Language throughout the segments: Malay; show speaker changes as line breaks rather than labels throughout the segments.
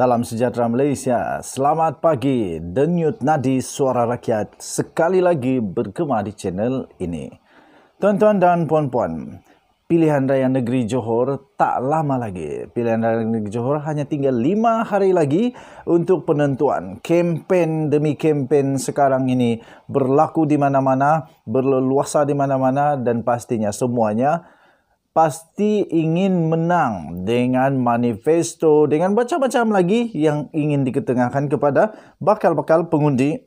Salam sejahtera Malaysia. Selamat pagi. Denyut nadi suara rakyat sekali lagi bergema di channel ini. Tuan-tuan dan puan-puan, pilihan raya negeri Johor tak lama lagi. Pilihan raya negeri Johor hanya tinggal lima hari lagi untuk penentuan. Kempen demi kempen sekarang ini berlaku di mana-mana, berleluasa di mana-mana dan pastinya semuanya pasti ingin menang dengan manifesto dengan macam-macam lagi yang ingin diketengahkan kepada bakal-bakal pengundi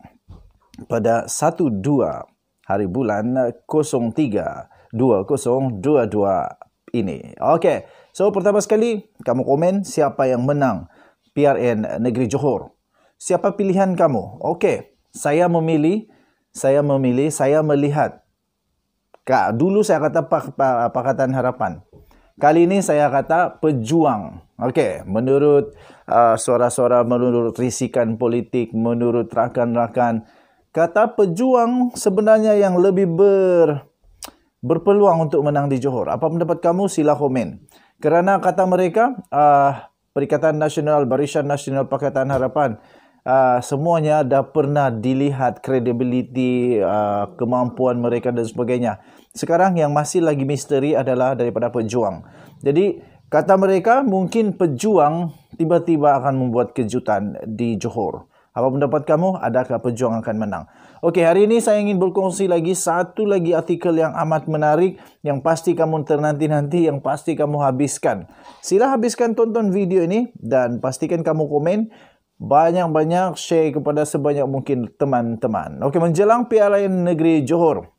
pada 1-2 hari bulan 03-2022 ini. Okey, so pertama sekali kamu komen siapa yang menang PRN Negeri Johor. Siapa pilihan kamu? Okey, saya memilih, saya memilih, saya melihat Dulu saya kata Pakatan Harapan. Kali ini saya kata pejuang. Okey, menurut uh, suara-suara, menurut risikan politik, menurut rakan-rakan, kata pejuang sebenarnya yang lebih ber, berpeluang untuk menang di Johor. Apa pendapat kamu? Sila komen. Kerana kata mereka, uh, Perikatan Nasional, Barisan Nasional Pakatan Harapan, Ah, semuanya dah pernah dilihat kredibiliti uh, kemampuan mereka dan sebagainya. Sekarang yang masih lagi misteri adalah daripada pejuang. Jadi kata mereka mungkin pejuang tiba-tiba akan membuat kejutan di Johor. Apa pendapat kamu? Adakah pejuang akan menang? Okey, hari ini saya ingin berkongsi lagi satu lagi artikel yang amat menarik yang pasti kamu ternanti-nanti, yang pasti kamu habiskan. Sila habiskan tonton video ini dan pastikan kamu komen banyak-banyak share kepada sebanyak mungkin teman-teman. Okey, menjelang Piala Negeri Johor.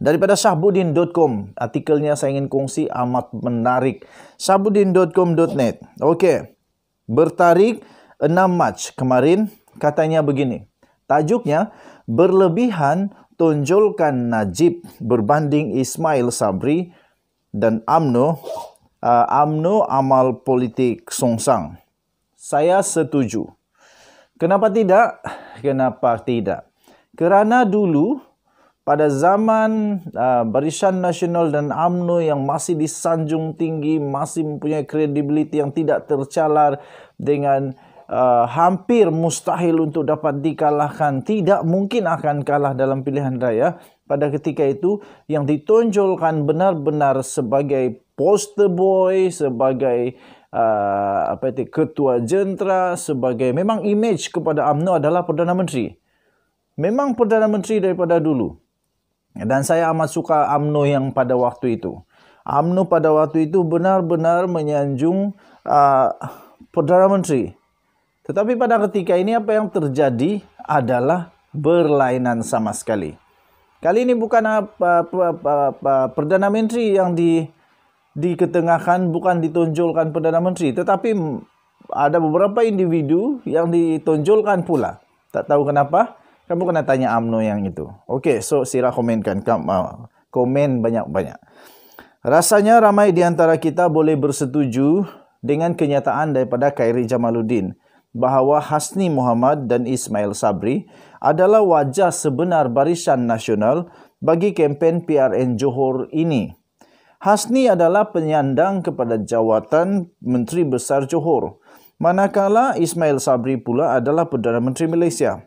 Daripada syahbudin.com, artikelnya saya ingin kongsi amat menarik. syahbudin.com.net. Okey. Bertarik 6 Mac kemarin katanya begini. Tajuknya berlebihan tonjolkan Najib berbanding Ismail Sabri dan AMNO uh, AMNO amal politik songsang saya setuju. Kenapa tidak? Kenapa tidak? Kerana dulu pada zaman uh, Barisan Nasional dan AMNO yang masih disanjung tinggi, masih mempunyai kredibiliti yang tidak tercalar dengan uh, hampir mustahil untuk dapat dikalahkan, tidak mungkin akan kalah dalam pilihan raya. Pada ketika itu yang ditonjolkan benar-benar sebagai poster boy, sebagai uh, apa itu ketua jentera sebagai memang image kepada UMNO adalah perdana menteri. Memang perdana menteri daripada dulu. Dan saya amat suka UMNO yang pada waktu itu. UMNO pada waktu itu benar-benar menyanjung uh, perdana menteri. Tetapi pada ketika ini apa yang terjadi adalah berlainan sama sekali. Kali ini bukan apa, apa, apa, apa, perdana menteri yang di diketengahkan bukan ditonjolkan Perdana Menteri tetapi ada beberapa individu yang ditonjolkan pula. Tak tahu kenapa. Kamu kena tanya Amno yang itu. Okey, so sila komenkan. Kamu uh, komen banyak-banyak. Rasanya ramai di antara kita boleh bersetuju dengan kenyataan daripada Khairi Jamaluddin bahawa Hasni Muhammad dan Ismail Sabri adalah wajah sebenar barisan nasional bagi kempen PRN Johor ini. Hasni adalah penyandang kepada jawatan Menteri Besar Johor. Manakala Ismail Sabri pula adalah Perdana Menteri Malaysia.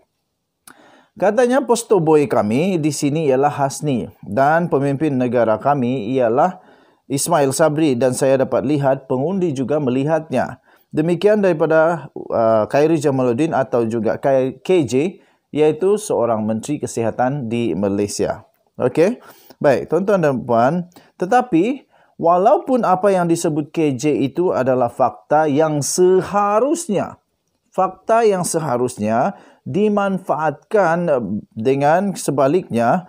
Katanya posto boy kami di sini ialah Hasni dan pemimpin negara kami ialah Ismail Sabri dan saya dapat lihat pengundi juga melihatnya. Demikian daripada uh, Khairi Jamaluddin atau juga KJ iaitu seorang menteri kesihatan di Malaysia. Okey. Baik, tuan-tuan dan puan, tetapi walaupun apa yang disebut KJ itu adalah fakta yang seharusnya fakta yang seharusnya dimanfaatkan dengan sebaliknya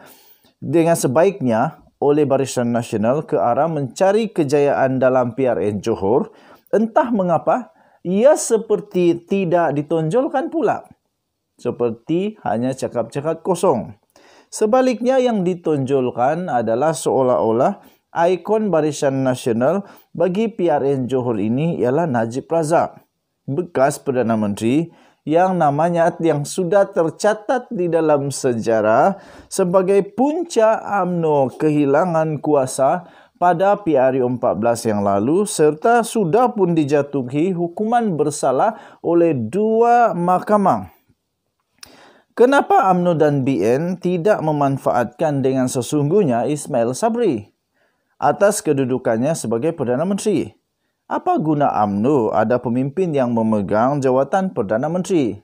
dengan sebaiknya oleh Barisan Nasional ke arah mencari kejayaan dalam PRN Johor entah mengapa ia seperti tidak ditonjolkan pula seperti hanya cakap-cakap kosong sebaliknya yang ditonjolkan adalah seolah-olah ikon Barisan Nasional bagi PRN Johor ini ialah Najib Razak, bekas Perdana Menteri yang namanya yang sudah tercatat di dalam sejarah sebagai punca amno kehilangan kuasa pada PRU 14 yang lalu serta sudah pun dijatuhi hukuman bersalah oleh dua mahkamah. Kenapa amno dan BN tidak memanfaatkan dengan sesungguhnya Ismail Sabri? atas kedudukannya sebagai Perdana Menteri. Apa guna AMNO ada pemimpin yang memegang jawatan Perdana Menteri?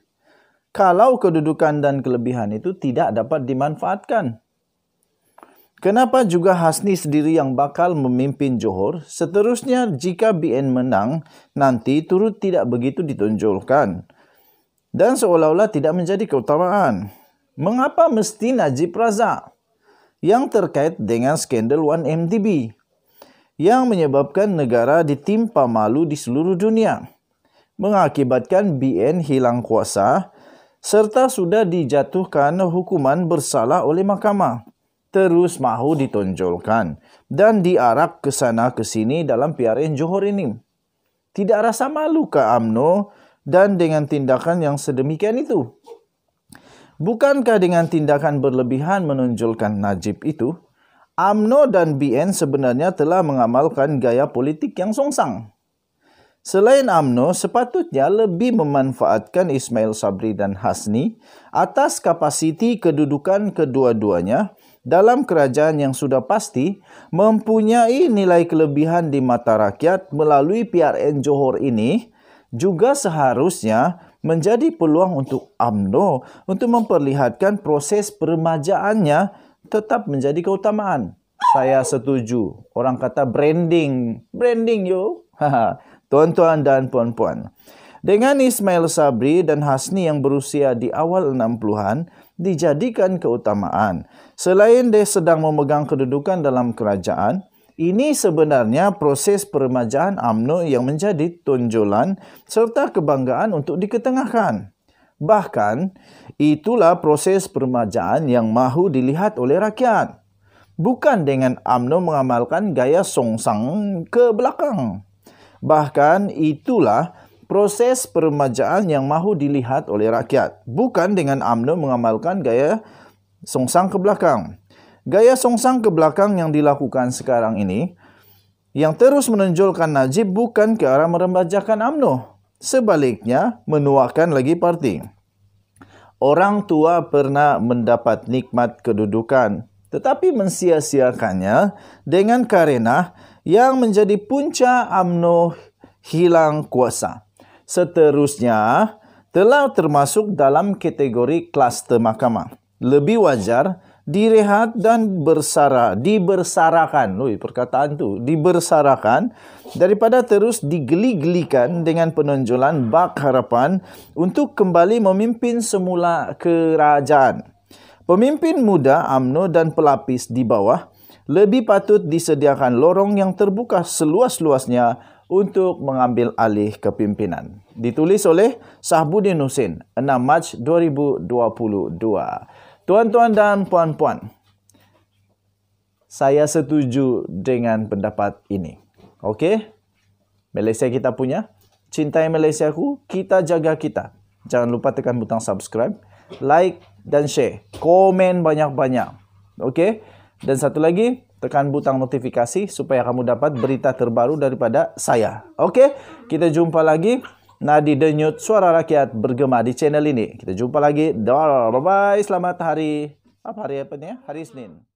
Kalau kedudukan dan kelebihan itu tidak dapat dimanfaatkan. Kenapa juga Hasni sendiri yang bakal memimpin Johor seterusnya jika BN menang nanti turut tidak begitu ditonjolkan dan seolah-olah tidak menjadi keutamaan? Mengapa mesti Najib Razak? yang terkait dengan skandal 1MDB yang menyebabkan negara ditimpa malu di seluruh dunia, mengakibatkan BN hilang kuasa serta sudah dijatuhkan hukuman bersalah oleh mahkamah. Terus mahu ditonjolkan dan diarak ke sana ke sini dalam PRN Johor ini. Tidak rasa malu ke UMNO dan dengan tindakan yang sedemikian itu? Bukankah dengan tindakan berlebihan menonjolkan Najib itu, AMNO dan BN sebenarnya telah mengamalkan gaya politik yang songsang. Selain AMNO, sepatutnya lebih memanfaatkan Ismail Sabri dan Hasni atas kapasiti kedudukan kedua-duanya dalam kerajaan yang sudah pasti mempunyai nilai kelebihan di mata rakyat melalui PRN Johor ini juga seharusnya menjadi peluang untuk Amno untuk memperlihatkan proses peremajaannya tetap menjadi keutamaan. Saya setuju. Orang kata branding. Branding yo. Tuan-tuan dan puan-puan. Dengan Ismail Sabri dan Hasni yang berusia di awal 60-an dijadikan keutamaan. Selain dia sedang memegang kedudukan dalam kerajaan, ini sebenarnya proses peremajaan AMNO yang menjadi tonjolan serta kebanggaan untuk diketengahkan. Bahkan, itulah proses peremajaan yang mahu dilihat oleh rakyat. Bukan dengan AMNO mengamalkan gaya songsang ke belakang. Bahkan, itulah proses peremajaan yang mahu dilihat oleh rakyat. Bukan dengan AMNO mengamalkan gaya songsang ke belakang gaya songsang ke belakang yang dilakukan sekarang ini yang terus menonjolkan Najib bukan ke arah merembajakan UMNO. Sebaliknya, menuakan lagi parti. Orang tua pernah mendapat nikmat kedudukan tetapi mensia-siakannya dengan karena yang menjadi punca UMNO hilang kuasa. Seterusnya, telah termasuk dalam kategori kluster mahkamah. Lebih wajar, direhat dan bersara, dibersarakan. Lui perkataan tu, dibersarakan daripada terus digeli-gelikan dengan penonjolan bak harapan untuk kembali memimpin semula kerajaan. Pemimpin muda AMNO dan pelapis di bawah lebih patut disediakan lorong yang terbuka seluas-luasnya untuk mengambil alih kepimpinan. Ditulis oleh Sahbudin Husin, 6 Mac 2022. Tuan-tuan dan puan-puan, saya setuju dengan pendapat ini. Okey? Malaysia kita punya. Cintai Malaysia ku, kita jaga kita. Jangan lupa tekan butang subscribe, like dan share. Komen banyak-banyak. Okey? Dan satu lagi, tekan butang notifikasi supaya kamu dapat berita terbaru daripada saya. Okey? Kita jumpa lagi nadi denyut suara rakyat bergema di channel ini. Kita jumpa lagi. Bye-bye. Selamat hari. Apa hari apa ni? Eh? Hari Senin.